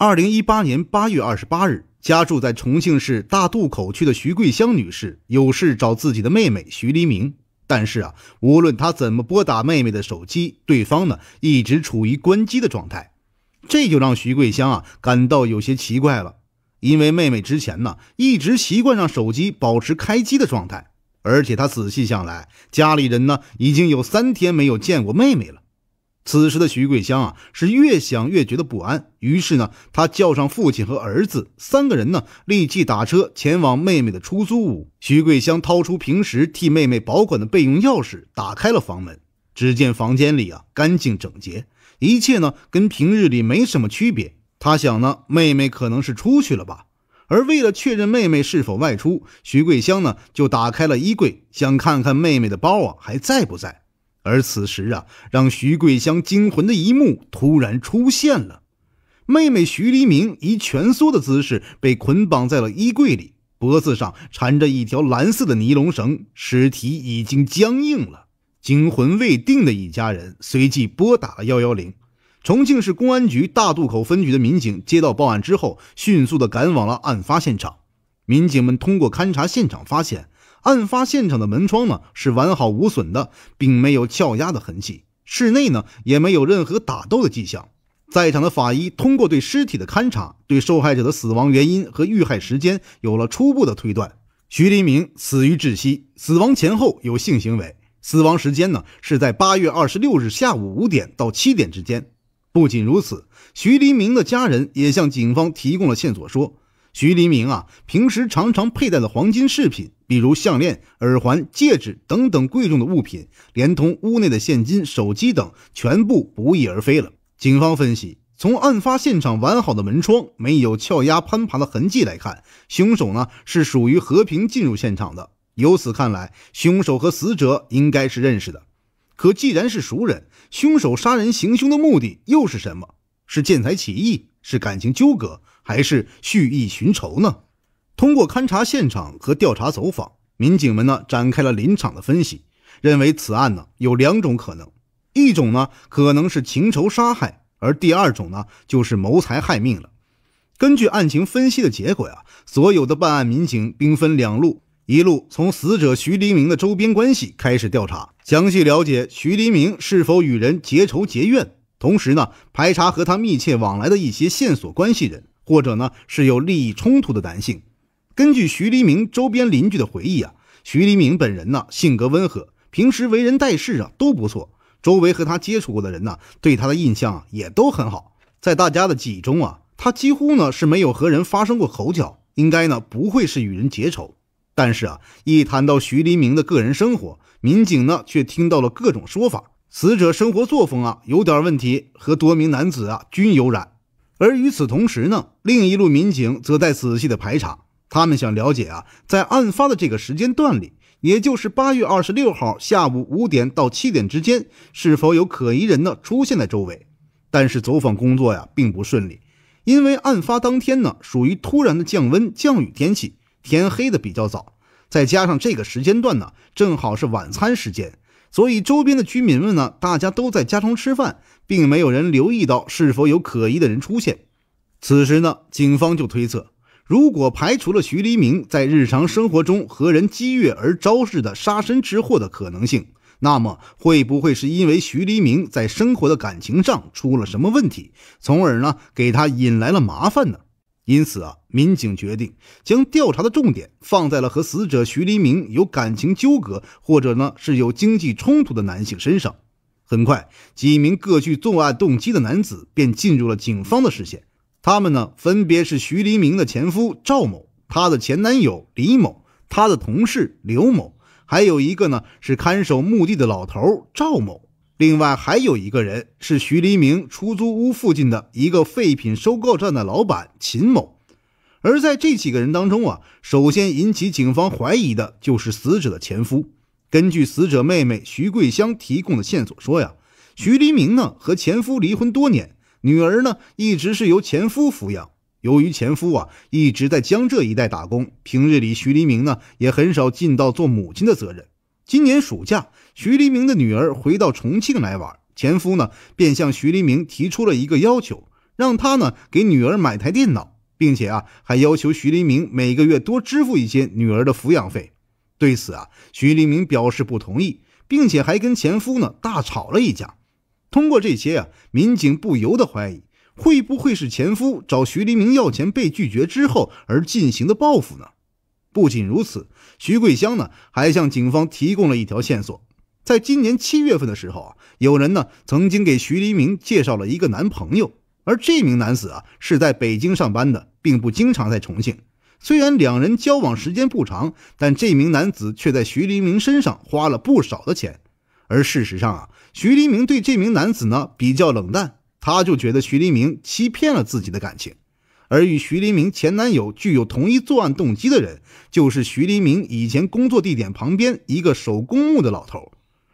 二零一八年八月二十八日，家住在重庆市大渡口区的徐桂香女士有事找自己的妹妹徐黎明，但是啊，无论她怎么拨打妹妹的手机，对方呢一直处于关机的状态，这就让徐桂香啊感到有些奇怪了，因为妹妹之前呢一直习惯让手机保持开机的状态，而且她仔细想来，家里人呢已经有三天没有见过妹妹了。此时的徐桂香啊，是越想越觉得不安。于是呢，他叫上父亲和儿子三个人呢，立即打车前往妹妹的出租屋。徐桂香掏出平时替妹妹保管的备用钥匙，打开了房门。只见房间里啊，干净整洁，一切呢，跟平日里没什么区别。他想呢，妹妹可能是出去了吧。而为了确认妹妹是否外出，徐桂香呢，就打开了衣柜，想看看妹妹的包啊还在不在。而此时啊，让徐桂香惊魂的一幕突然出现了：妹妹徐黎明以蜷缩的姿势被捆绑在了衣柜里，脖子上缠着一条蓝色的尼龙绳，尸体已经僵硬了。惊魂未定的一家人随即拨打了幺幺零。重庆市公安局大渡口分局的民警接到报案之后，迅速的赶往了案发现场。民警们通过勘查现场发现。案发现场的门窗呢是完好无损的，并没有撬压的痕迹，室内呢也没有任何打斗的迹象。在场的法医通过对尸体的勘查，对受害者的死亡原因和遇害时间有了初步的推断。徐黎明死于窒息，死亡前后有性行为，死亡时间呢是在八月二十六日下午五点到七点之间。不仅如此，徐黎明的家人也向警方提供了线索，说。徐黎明啊，平时常常佩戴的黄金饰品，比如项链、耳环、戒指等等贵重的物品，连同屋内的现金、手机等，全部不翼而飞了。警方分析，从案发现场完好的门窗、没有撬压、攀爬的痕迹来看，凶手呢是属于和平进入现场的。由此看来，凶手和死者应该是认识的。可既然是熟人，凶手杀人行凶的目的又是什么？是见财起意？是感情纠葛？还是蓄意寻仇呢？通过勘查现场和调查走访，民警们呢展开了林场的分析，认为此案呢有两种可能：一种呢可能是情仇杀害，而第二种呢就是谋财害命了。根据案情分析的结果呀，所有的办案民警兵分两路，一路从死者徐黎明的周边关系开始调查，详细了解徐黎明是否与人结仇结怨，同时呢排查和他密切往来的一些线索关系人。或者呢是有利益冲突的男性。根据徐黎明周边邻居的回忆啊，徐黎明本人呢性格温和，平时为人待事啊都不错。周围和他接触过的人呢，对他的印象也都很好。在大家的记忆中啊，他几乎呢是没有和人发生过口角，应该呢不会是与人结仇。但是啊，一谈到徐黎明的个人生活，民警呢却听到了各种说法。死者生活作风啊有点问题，和多名男子啊均有染。而与此同时呢，另一路民警则在仔细的排查，他们想了解啊，在案发的这个时间段里，也就是八月二十六号下午五点到七点之间，是否有可疑人呢出现在周围？但是走访工作呀并不顺利，因为案发当天呢属于突然的降温降雨天气，天黑的比较早，再加上这个时间段呢正好是晚餐时间。所以，周边的居民们呢，大家都在家中吃饭，并没有人留意到是否有可疑的人出现。此时呢，警方就推测，如果排除了徐黎明在日常生活中和人激越而招致的杀身之祸的可能性，那么会不会是因为徐黎明在生活的感情上出了什么问题，从而呢给他引来了麻烦呢？因此啊，民警决定将调查的重点放在了和死者徐黎明有感情纠葛，或者呢是有经济冲突的男性身上。很快，几名各具作案动机的男子便进入了警方的视线。他们呢，分别是徐黎明的前夫赵某、他的前男友李某、他的同事刘某，还有一个呢是看守墓地的老头赵某。另外还有一个人是徐黎明出租屋附近的一个废品收购站的老板秦某，而在这几个人当中啊，首先引起警方怀疑的就是死者的前夫。根据死者妹妹徐桂香提供的线索说呀，徐黎明呢和前夫离婚多年，女儿呢一直是由前夫抚养。由于前夫啊一直在江浙一带打工，平日里徐黎明呢也很少尽到做母亲的责任。今年暑假，徐黎明的女儿回到重庆来玩，前夫呢便向徐黎明提出了一个要求，让他呢给女儿买台电脑，并且啊还要求徐黎明每个月多支付一些女儿的抚养费。对此啊，徐黎明表示不同意，并且还跟前夫呢大吵了一架。通过这些啊，民警不由得怀疑，会不会是前夫找徐黎明要钱被拒绝之后而进行的报复呢？不仅如此，徐桂香呢还向警方提供了一条线索。在今年七月份的时候啊，有人呢曾经给徐黎明介绍了一个男朋友，而这名男子啊是在北京上班的，并不经常在重庆。虽然两人交往时间不长，但这名男子却在徐黎明身上花了不少的钱。而事实上啊，徐黎明对这名男子呢比较冷淡，他就觉得徐黎明欺骗了自己的感情。而与徐黎明前男友具有同一作案动机的人，就是徐黎明以前工作地点旁边一个守公墓的老头。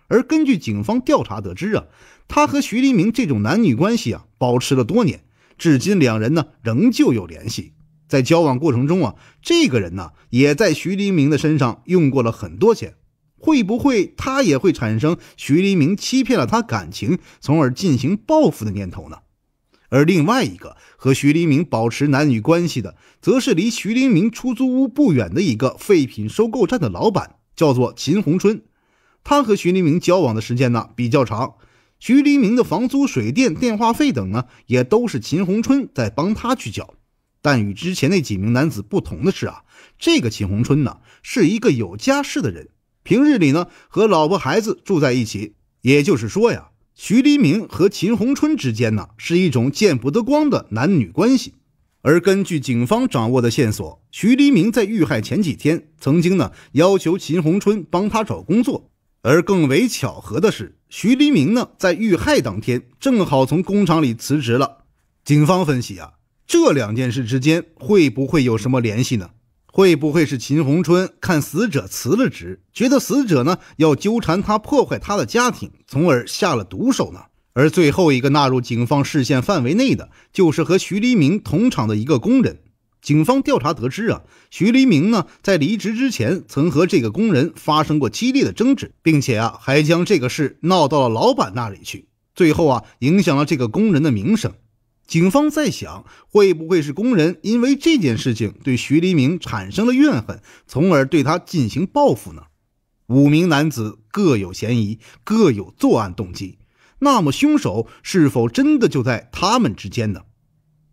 而根据警方调查得知啊，他和徐黎明这种男女关系啊，保持了多年，至今两人呢仍旧有联系。在交往过程中啊，这个人呢也在徐黎明的身上用过了很多钱。会不会他也会产生徐黎明欺骗了他感情，从而进行报复的念头呢？而另外一个和徐黎明保持男女关系的，则是离徐黎明出租屋不远的一个废品收购站的老板，叫做秦红春。他和徐黎明交往的时间呢比较长，徐黎明的房租、水电、电话费等呢，也都是秦红春在帮他去交。但与之前那几名男子不同的是啊，这个秦红春呢是一个有家室的人，平日里呢和老婆孩子住在一起。也就是说呀。徐黎明和秦红春之间呢，是一种见不得光的男女关系。而根据警方掌握的线索，徐黎明在遇害前几天曾经呢，要求秦红春帮他找工作。而更为巧合的是，徐黎明呢，在遇害当天正好从工厂里辞职了。警方分析啊，这两件事之间会不会有什么联系呢？会不会是秦红春看死者辞了职，觉得死者呢要纠缠他，破坏他的家庭，从而下了毒手呢？而最后一个纳入警方视线范围内的，就是和徐黎明同厂的一个工人。警方调查得知啊，徐黎明呢在离职之前曾和这个工人发生过激烈的争执，并且啊还将这个事闹到了老板那里去，最后啊影响了这个工人的名声。警方在想，会不会是工人因为这件事情对徐黎明产生了怨恨，从而对他进行报复呢？五名男子各有嫌疑，各有作案动机。那么凶手是否真的就在他们之间呢？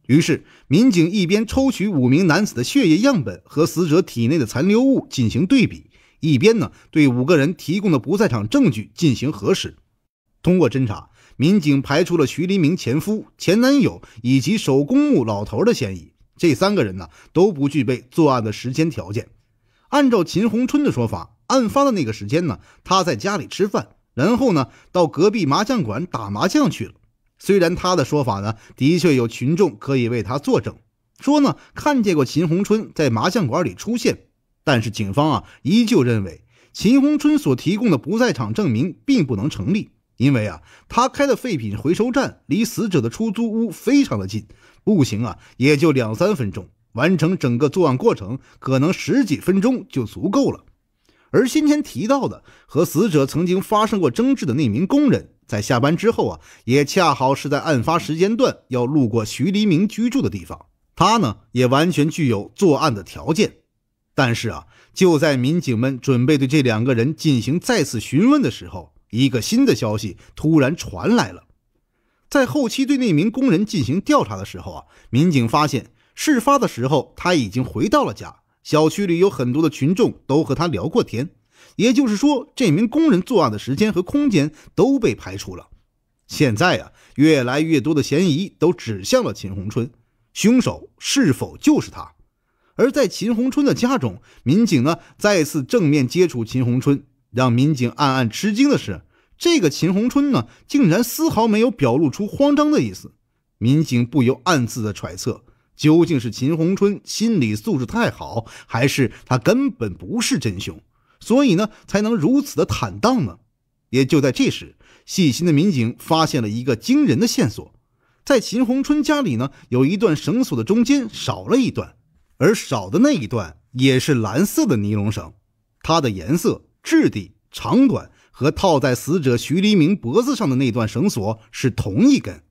于是，民警一边抽取五名男子的血液样本和死者体内的残留物进行对比，一边呢对五个人提供的不在场证据进行核实。通过侦查。民警排除了徐黎明前夫、前男友以及守公墓老头的嫌疑。这三个人呢，都不具备作案的时间条件。按照秦红春的说法，案发的那个时间呢，他在家里吃饭，然后呢，到隔壁麻将馆打麻将去了。虽然他的说法呢，的确有群众可以为他作证，说呢，看见过秦红春在麻将馆里出现，但是警方啊，依旧认为秦红春所提供的不在场证明并不能成立。因为啊，他开的废品回收站离死者的出租屋非常的近，步行啊也就两三分钟，完成整个作案过程可能十几分钟就足够了。而先前提到的和死者曾经发生过争执的那名工人，在下班之后啊，也恰好是在案发时间段要路过徐黎明居住的地方，他呢也完全具有作案的条件。但是啊，就在民警们准备对这两个人进行再次询问的时候。一个新的消息突然传来了，在后期对那名工人进行调查的时候啊，民警发现事发的时候他已经回到了家，小区里有很多的群众都和他聊过天，也就是说这名工人作案的时间和空间都被排除了。现在啊，越来越多的嫌疑都指向了秦红春，凶手是否就是他？而在秦红春的家中，民警呢再次正面接触秦红春。让民警暗暗吃惊的是，这个秦红春呢，竟然丝毫没有表露出慌张的意思。民警不由暗自的揣测，究竟是秦红春心理素质太好，还是他根本不是真凶，所以呢，才能如此的坦荡呢？也就在这时，细心的民警发现了一个惊人的线索：在秦红春家里呢，有一段绳索的中间少了一段，而少的那一段也是蓝色的尼龙绳，它的颜色。质地、长短和套在死者徐黎明脖子上的那段绳索是同一根。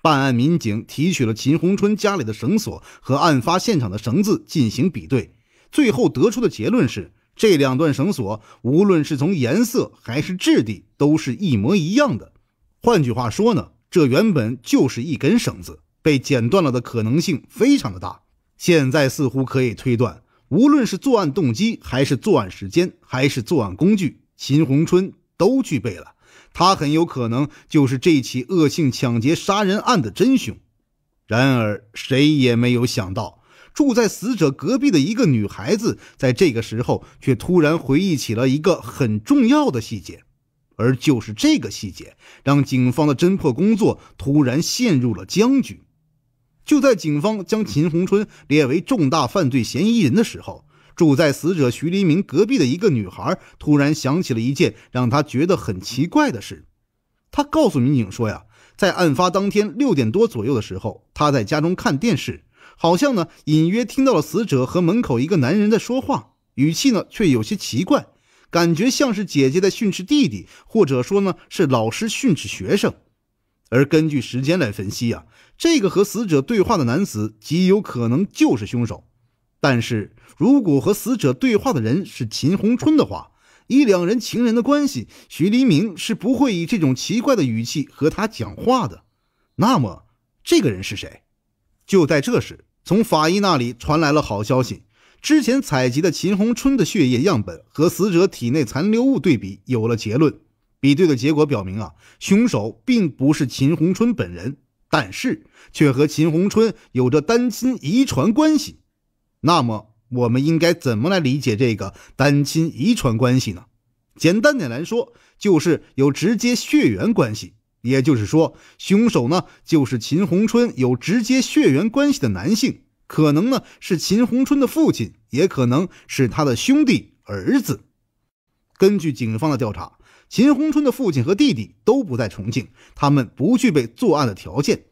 办案民警提取了秦红春家里的绳索和案发现场的绳子进行比对，最后得出的结论是，这两段绳索无论是从颜色还是质地都是一模一样的。换句话说呢，这原本就是一根绳子被剪断了的可能性非常的大。现在似乎可以推断。无论是作案动机，还是作案时间，还是作案工具，秦红春都具备了。他很有可能就是这起恶性抢劫杀人案的真凶。然而，谁也没有想到，住在死者隔壁的一个女孩子，在这个时候却突然回忆起了一个很重要的细节，而就是这个细节，让警方的侦破工作突然陷入了僵局。就在警方将秦红春列为重大犯罪嫌疑人的时候，住在死者徐黎明隔壁的一个女孩突然想起了一件让她觉得很奇怪的事。她告诉民警说：“呀，在案发当天六点多左右的时候，她在家中看电视，好像呢隐约听到了死者和门口一个男人在说话，语气呢却有些奇怪，感觉像是姐姐在训斥弟弟，或者说呢是老师训斥学生。”而根据时间来分析啊，这个和死者对话的男子极有可能就是凶手。但是如果和死者对话的人是秦红春的话，以两人情人的关系，徐黎明是不会以这种奇怪的语气和他讲话的。那么这个人是谁？就在这时，从法医那里传来了好消息：之前采集的秦红春的血液样本和死者体内残留物对比有了结论。比对的结果表明啊，凶手并不是秦红春本人，但是却和秦红春有着单亲遗传关系。那么，我们应该怎么来理解这个单亲遗传关系呢？简单点来说，就是有直接血缘关系。也就是说，凶手呢就是秦红春有直接血缘关系的男性，可能呢是秦红春的父亲，也可能是他的兄弟、儿子。根据警方的调查。秦红春的父亲和弟弟都不在重庆，他们不具备作案的条件。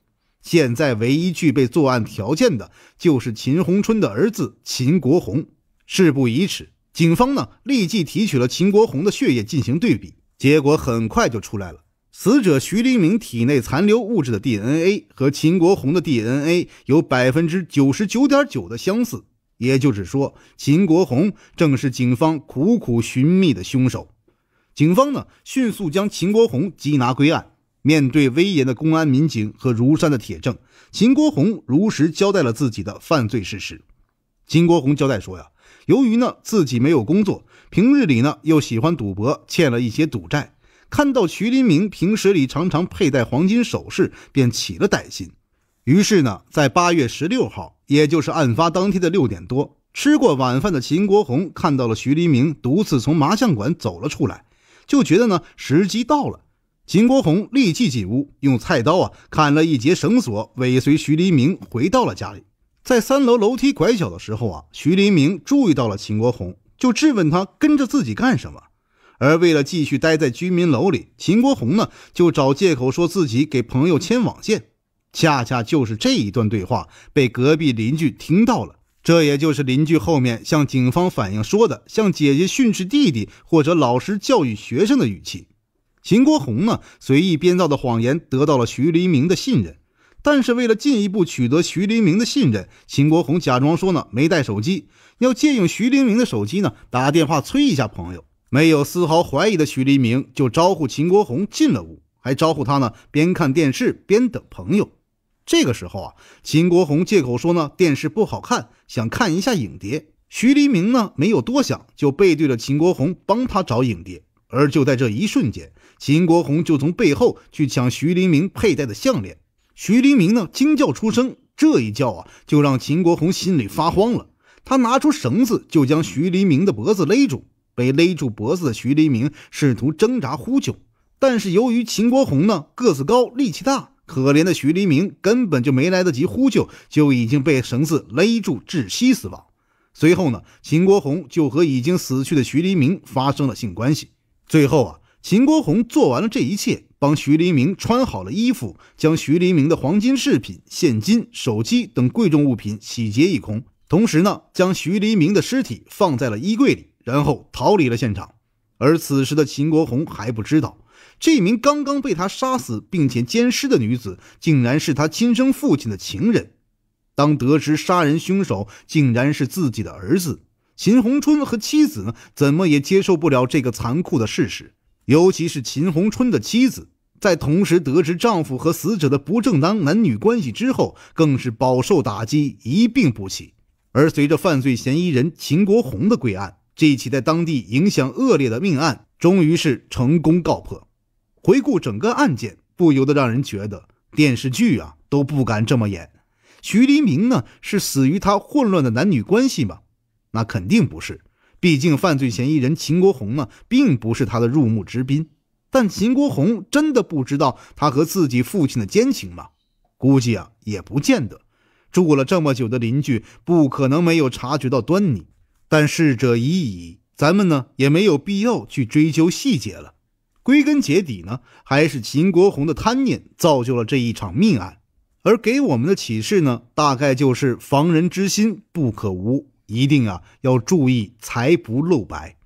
现在唯一具备作案条件的就是秦红春的儿子秦国红。事不宜迟，警方呢立即提取了秦国红的血液进行对比，结果很快就出来了。死者徐黎明体内残留物质的 DNA 和秦国红的 DNA 有百分之九十九点九的相似，也就是说，秦国红正是警方苦苦寻觅的凶手。警方呢迅速将秦国红缉拿归案。面对威严的公安民警和如山的铁证，秦国红如实交代了自己的犯罪事实。秦国红交代说：“呀，由于呢自己没有工作，平日里呢又喜欢赌博，欠了一些赌债。看到徐黎明平时里常常佩戴黄金首饰，便起了歹心。于是呢，在八月十六号，也就是案发当天的六点多，吃过晚饭的秦国红看到了徐黎明独自从麻将馆走了出来。”就觉得呢时机到了，秦国红立即进屋，用菜刀啊砍了一截绳索，尾随徐黎明回到了家里。在三楼楼梯拐角的时候啊，徐黎明注意到了秦国红，就质问他跟着自己干什么。而为了继续待在居民楼里，秦国红呢就找借口说自己给朋友牵网线。恰恰就是这一段对话被隔壁邻居听到了。这也就是邻居后面向警方反映说的，向姐姐训斥弟弟或者老师教育学生的语气。秦国红呢随意编造的谎言得到了徐黎明的信任，但是为了进一步取得徐黎明的信任，秦国红假装说呢没带手机，要借用徐黎明的手机呢打电话催一下朋友。没有丝毫怀疑的徐黎明就招呼秦国红进了屋，还招呼他呢边看电视边等朋友。这个时候啊，秦国红借口说呢，电视不好看，想看一下影碟。徐黎明呢，没有多想，就背对着秦国红帮他找影碟。而就在这一瞬间，秦国红就从背后去抢徐黎明佩戴的项链。徐黎明呢，惊叫出声，这一叫啊，就让秦国红心里发慌了。他拿出绳子就将徐黎明的脖子勒住。被勒住脖子的徐黎明试图挣扎呼救，但是由于秦国红呢个子高，力气大。可怜的徐黎明根本就没来得及呼救，就已经被绳子勒住窒息死亡。随后呢，秦国红就和已经死去的徐黎明发生了性关系。最后啊，秦国红做完了这一切，帮徐黎明穿好了衣服，将徐黎明的黄金饰品、现金、手机等贵重物品洗劫一空，同时呢，将徐黎明的尸体放在了衣柜里，然后逃离了现场。而此时的秦国红还不知道。这名刚刚被他杀死并且奸尸的女子，竟然是他亲生父亲的情人。当得知杀人凶手竟然是自己的儿子秦红春和妻子呢，怎么也接受不了这个残酷的事实。尤其是秦红春的妻子，在同时得知丈夫和死者的不正当男女关系之后，更是饱受打击，一病不起。而随着犯罪嫌疑人秦国红的归案，这起在当地影响恶劣的命案，终于是成功告破。回顾整个案件，不由得让人觉得电视剧啊都不敢这么演。徐黎明呢是死于他混乱的男女关系吗？那肯定不是，毕竟犯罪嫌疑人秦国红呢并不是他的入幕之宾。但秦国红真的不知道他和自己父亲的奸情吗？估计啊也不见得，住了这么久的邻居不可能没有察觉到端倪。但逝者已矣，咱们呢也没有必要去追究细节了。归根结底呢，还是秦国红的贪念造就了这一场命案，而给我们的启示呢，大概就是防人之心不可无，一定啊要注意财不露白。